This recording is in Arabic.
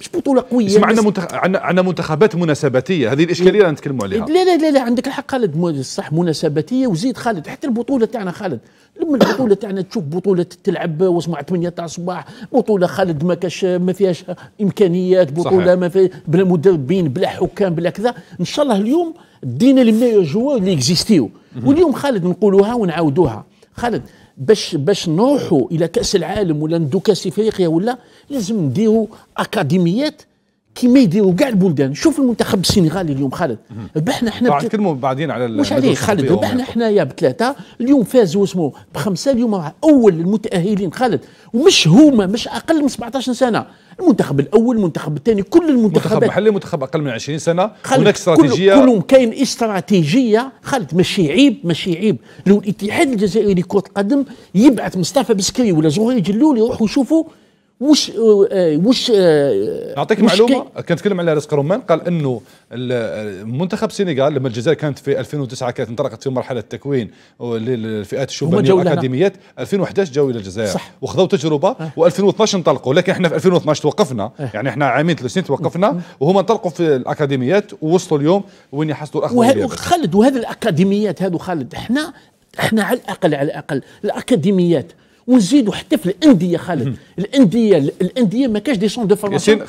مش بطوله قويه اسمع عندنا منتخ... عندنا منتخبات مناسباتيه هذه الاشكاليه اللي نتكلموا عليها لا لا لا, لا عندك الحق خالد صح مناسباتيه وزيد خالد حتى البطوله تاعنا خالد لما البطوله تاعنا تشوف بطوله تلعب واسمع 8 تاع الصباح بطوله خالد ما كاش ما فيهاش امكانيات بطوله صحيح. ما فيها بلا مدربين بلا حكام بلا كذا ان شاء الله اليوم دينا لي ميور جوار اللي اكزيستيو واليوم خالد نقولوها ونعاودوها خالد باش باش نروحوا الى كاس العالم ولا ندو كاس افريقيا ولا لازم نديروا اكاديميات كيما يديروا كاع البلدان شوف المنتخب السنغالي اليوم خالد ربحنا احنا بعد كلمه بعدين على مش عليه خالد ربحنا يا بثلاثه اليوم فازوا اسمه بخمسه اليوم اول المتاهلين خالد ومش هما مش اقل من 17 سنه المنتخب الاول المنتخب الثاني كل المنتخبات منتخب محلي منتخب اقل من 20 سنه هناك استراتيجيه كلهم كاين استراتيجيه خالد ماشي عيب ماشي عيب لو الاتحاد الجزائري لكره القدم يبعث مصطفى بسكري ولا زهير جلول يروحوا يشوفوا وش آه، آه، وش آه، نعطيك معلومه كنت تكلم على رزق رمان قال انه منتخب السنغال لما الجزائر كانت في 2009 كانت انطلقت في مرحله تكوين للفئات الشبانيه والاكاديميات 2011 جاوا الى الجزائر صح. وخذوا تجربه و2012 انطلقوا لكن احنا في 2012 توقفنا يعني احنا عامين ثلاث سنين توقفنا وهم انطلقوا في الاكاديميات ووصلوا اليوم وين يحصلوا الاخضر خالد وهذه الاكاديميات هذو خالد احنا احنا على الاقل على الاقل الاكاديميات ونزيدوا حتى في الانديه خالد الانديه الانديه ما كاش دي سون دو فورماسيون